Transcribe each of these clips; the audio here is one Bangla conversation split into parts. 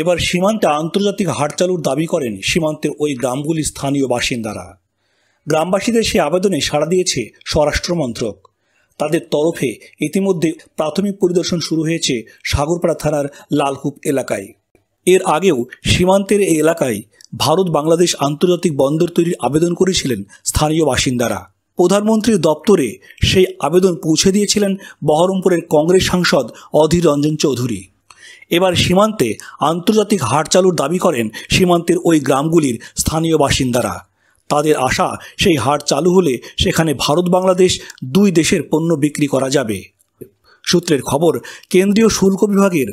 এবার সীমান্তে আন্তর্জাতিক হাট চালুর দাবি করেন সীমান্তের ওই গ্রামগুলি স্থানীয় বাসিন্দারা গ্রামবাসীদের সেই আবেদনে সাড়া দিয়েছে স্বরাষ্ট্রমন্ত্রক তাদের তরফে ইতিমধ্যে প্রাথমিক পরিদর্শন শুরু হয়েছে সাগরপাড়া থানার লালকুপ এলাকায় এর আগেও সীমান্তের এই এলাকায় ভারত বাংলাদেশ আন্তর্জাতিক বন্দর তৈরির আবেদন করেছিলেন স্থানীয় বাসিন্দারা প্রধানমন্ত্রীর দপ্তরে সেই আবেদন পৌঁছে দিয়েছিলেন বহরমপুরের কংগ্রেস সাংসদ অধীর রঞ্জন চৌধুরী এবার সীমান্তে আন্তর্জাতিক হাট চালুর দাবি করেন সীমান্তের ওই গ্রামগুলির স্থানীয় বাসিন্দারা তাদের আশা সেই হাট চালু হলে সেখানে ভারত বাংলাদেশ দুই দেশের পণ্য বিক্রি করা যাবে সূত্রের খবর কেন্দ্রীয় শুল্ক বিভাগের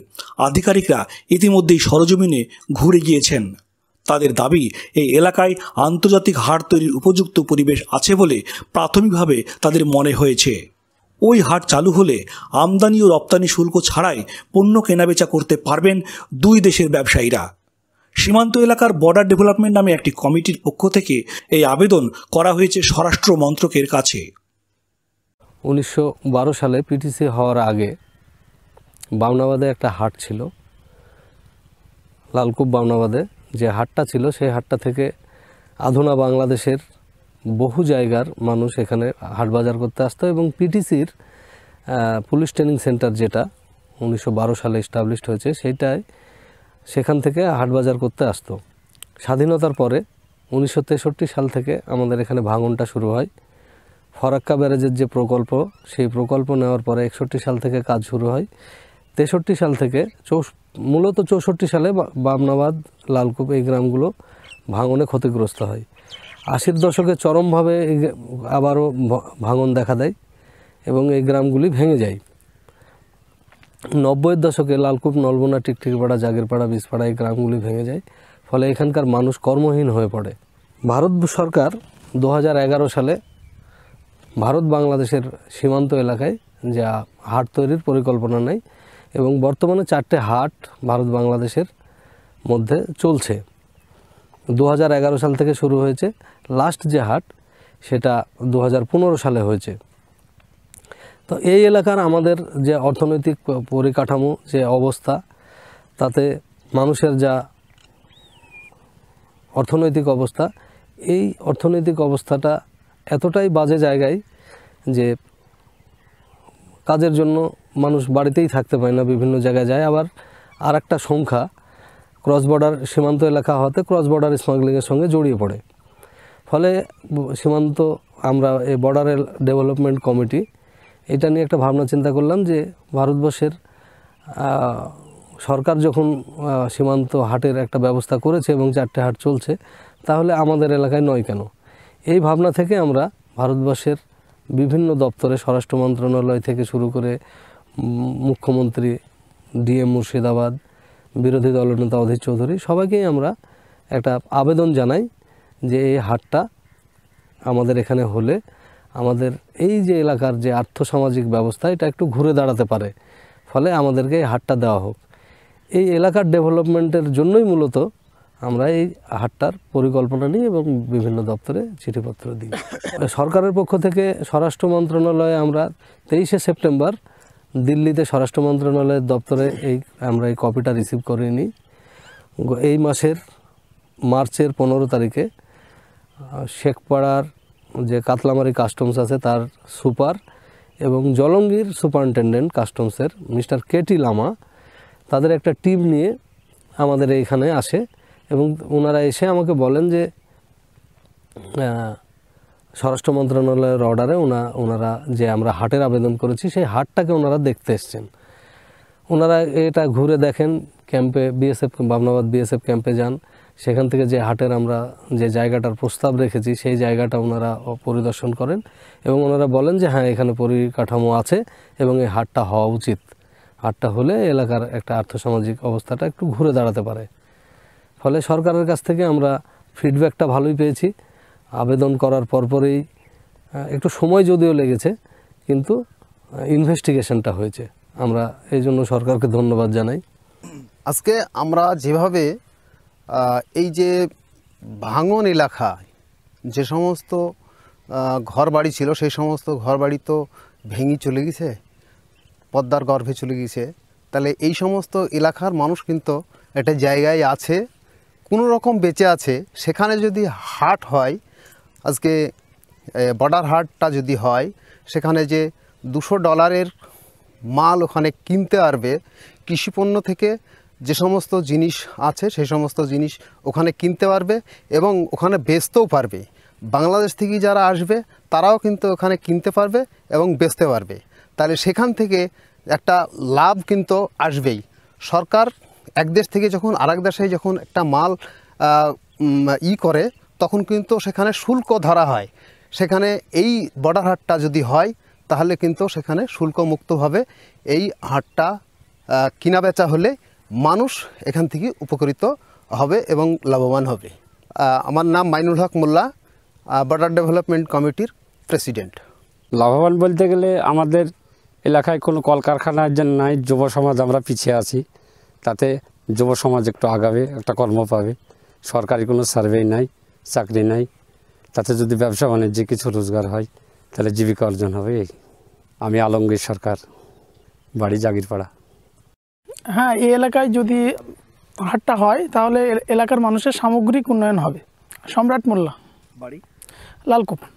আধিকারিকরা ইতিমধ্যেই সরজমিনে ঘুরে গিয়েছেন তাদের দাবি এই এলাকায় আন্তর্জাতিক হাট তৈরির উপযুক্ত পরিবেশ আছে বলে প্রাথমিকভাবে তাদের মনে হয়েছে ওই হাট চালু হলে আমদানি ও রপ্তানি শুল্ক ছাড়াই পণ্য কেনাবেচা করতে পারবেন দুই দেশের ব্যবসায়ীরা সীমান্ত এলাকার বর্ডার ডেভেলপমেন্ট নামে একটি কমিটির পক্ষ থেকে এই আবেদন করা হয়েছে স্বরাষ্ট্র মন্ত্রকের কাছে উনিশশো সালে পিটিসি হওয়ার আগে বামনাবাদে একটা হাট ছিল লালকুব বামনাবাদে যে হাটটা ছিল সেই হাটটা থেকে আধুনা বাংলাদেশের বহু জায়গার মানুষ এখানে হাট বাজার করতে আসতো এবং পিটিসির পুলিশ ট্রেনিং সেন্টার যেটা উনিশশো সালে স্টাবলিশড হয়েছে সেটাই সেখান থেকে হাট বাজার করতে আসতো স্বাধীনতার পরে উনিশশো সাল থেকে আমাদের এখানে ভাঙনটা শুরু হয় ফরাক্কা ব্যারেজের যে প্রকল্প সেই প্রকল্প নেওয়ার পরে একষট্টি সাল থেকে কাজ শুরু হয় তেষট্টি সাল থেকে চৌ মূলত চৌষট্টি সালে বামনাবাদ লালকুপ এই গ্রামগুলো ভাঙনে ক্ষতিগ্রস্ত হয় আশির দশকে চরমভাবে আবারও ভাঙন দেখা দেয় এবং এই গ্রামগুলি ভেঙে যায় নব্বইয়ের দশকে লালকূপ নলবোনা টিকটিকপাড়া জাগেরপাড়া বিষপাড়া এই গ্রামগুলি ভেঙে যায় ফলে এখানকার মানুষ কর্মহীন হয়ে পড়ে ভারত সরকার দু সালে ভারত বাংলাদেশের সীমান্ত এলাকায় যা হাট তৈরির পরিকল্পনা নেয় এবং বর্তমানে চারটে হাট ভারত বাংলাদেশের মধ্যে চলছে দু সাল থেকে শুরু হয়েছে লাস্ট যে হাট সেটা দু সালে হয়েছে তো এই এলাকার আমাদের যে অর্থনৈতিক পরিকাঠামো যে অবস্থা তাতে মানুষের যা অর্থনৈতিক অবস্থা এই অর্থনৈতিক অবস্থাটা এতটাই বাজে জায়গায় যে কাজের জন্য মানুষ বাড়িতেই থাকতে পারে না বিভিন্ন জায়গায় যায় আবার আর একটা সংখ্যা ক্রস বর্ডার সীমান্ত এলাকা হওয়াতে ক্রস বর্ডার স্মাগলিংয়ের সঙ্গে জড়িয়ে পড়ে ফলে সীমান্ত আমরা এই বর্ডার ডেভেলপমেন্ট কমিটি এটা নিয়ে একটা ভাবনা চিন্তা করলাম যে ভারতবর্ষের সরকার যখন সীমান্ত হাটের একটা ব্যবস্থা করেছে এবং চারটে হাট চলছে তাহলে আমাদের এলাকায় নয় কেন এই ভাবনা থেকে আমরা ভারতবর্ষের বিভিন্ন দপ্তরে স্বরাষ্ট্র মন্ত্রণালয় থেকে শুরু করে মুখ্যমন্ত্রী ডিএম মুর্শিদাবাদ বিরোধী দলনেতা অধীর চৌধুরী সবাইকেই আমরা একটা আবেদন জানাই যে এই হাটটা আমাদের এখানে হলে আমাদের এই যে এলাকার যে আর্থসামাজিক ব্যবস্থা এটা একটু ঘুরে দাঁড়াতে পারে ফলে আমাদেরকে এই হাটটা দেওয়া হোক এই এলাকার ডেভেলপমেন্টের জন্যই মূলত আমরা এই হাটটার পরিকল্পনা নিই এবং বিভিন্ন দপ্তরে চিঠিপত্র দিই সরকারের পক্ষ থেকে স্বরাষ্ট্র মন্ত্রণালয়ে আমরা তেইশে সেপ্টেম্বর দিল্লিতে স্বরাষ্ট্র মন্ত্রণালয়ের দপ্তরে এই আমরা এই কপিটা রিসিভ করে নিই এই মাসের মার্চের পনেরো তারিখে শেখপাড়ার যে কাতলামারি কাস্টমস আছে তার সুপার এবং জলঙ্গির সুপারিনটেন্ডেন্ট কাস্টমসের মিস্টার কেটি লামা তাদের একটা টিম নিয়ে আমাদের এইখানে আসে এবং ওনারা এসে আমাকে বলেন যে স্বরাষ্ট্র মন্ত্রণালয়ের অর্ডারে ওনা ওনারা যে আমরা হাটের আবেদন করেছি সেই হাটটাকে ওনারা দেখতে এসছেন ওনারা এটা ঘুরে দেখেন ক্যাম্পে বিএসএফ বামনাবাদ বিএসএফ ক্যাম্পে যান সেখান থেকে যে হাটের আমরা যে জায়গাটার প্রস্তাব রেখেছি সেই জায়গাটা ওনারা পরিদর্শন করেন এবং ওনারা বলেন যে হ্যাঁ এখানে পরিকাঠামো আছে এবং এই হাটটা হওয়া উচিত হাটটা হলে এলাকার একটা আর্থসামাজিক অবস্থাটা একটু ঘুরে দাঁড়াতে পারে ফলে সরকারের কাছ থেকে আমরা ফিডব্যাকটা ভালোই পেয়েছি আবেদন করার পরপরেই একটু সময় যদিও লেগেছে কিন্তু ইনভেস্টিগেশনটা হয়েছে আমরা এই জন্য সরকারকে ধন্যবাদ জানাই আজকে আমরা যেভাবে এই যে ভাঙন এলাকায় যে সমস্ত ঘর বাড়ি ছিল সেই সমস্ত ঘর বাড়ি তো ভেঙে চলে গেছে পদ্মার গর্ভে চলে গেছে তাহলে এই সমস্ত এলাকার মানুষ কিন্তু একটা জায়গায় আছে কোনো রকম বেঁচে আছে সেখানে যদি হাট হয় আজকে বর্ডার হাটটা যদি হয় সেখানে যে দুশো ডলারের মাল ওখানে কিনতে পারবে কৃষিপণ্য থেকে যে সমস্ত জিনিস আছে সেই সমস্ত জিনিস ওখানে কিনতে পারবে এবং ওখানে বেচতেও পারবে বাংলাদেশ থেকে যারা আসবে তারাও কিন্তু ওখানে কিনতে পারবে এবং বেচতে পারবে তাহলে সেখান থেকে একটা লাভ কিন্তু আসবেই সরকার এক দেশ থেকে যখন আরেক দেশে যখন একটা মাল ই করে তখন কিন্তু সেখানে শুল্ক ধরা হয় সেখানে এই বর্ডার হাটটা যদি হয় তাহলে কিন্তু সেখানে শুল্কমুক্তভাবে এই হাটটা কিনা বেচা হলে মানুষ এখান থেকে উপকৃত হবে এবং লাভবান হবে আমার নাম মাইনুল হক মোল্লা বাটার ডেভেলপমেন্ট কমিটির প্রেসিডেন্ট লাভবান বলতে গেলে আমাদের এলাকায় কোনো কলকারখানার যে নাই যুব সমাজ আমরা পিছিয়ে আছি তাতে যুব সমাজ একটু আগাবে একটা কর্ম পাবে সরকারি কোনো সার্ভে নাই চাকরি নাই তাতে যদি ব্যবসা বাণিজ্যে কিছু রোজগার হয় তাহলে জীবিকা অর্জন হবে আমি আলমগীর সরকার বাড়ি জাগিরপাড়া হ্যাঁ এই এলাকায় যদি হাটটা হয় তাহলে এলাকার মানুষের সামগ্রিক উন্নয়ন হবে সম্রাট মোল্লা বাড়ি লালকুপন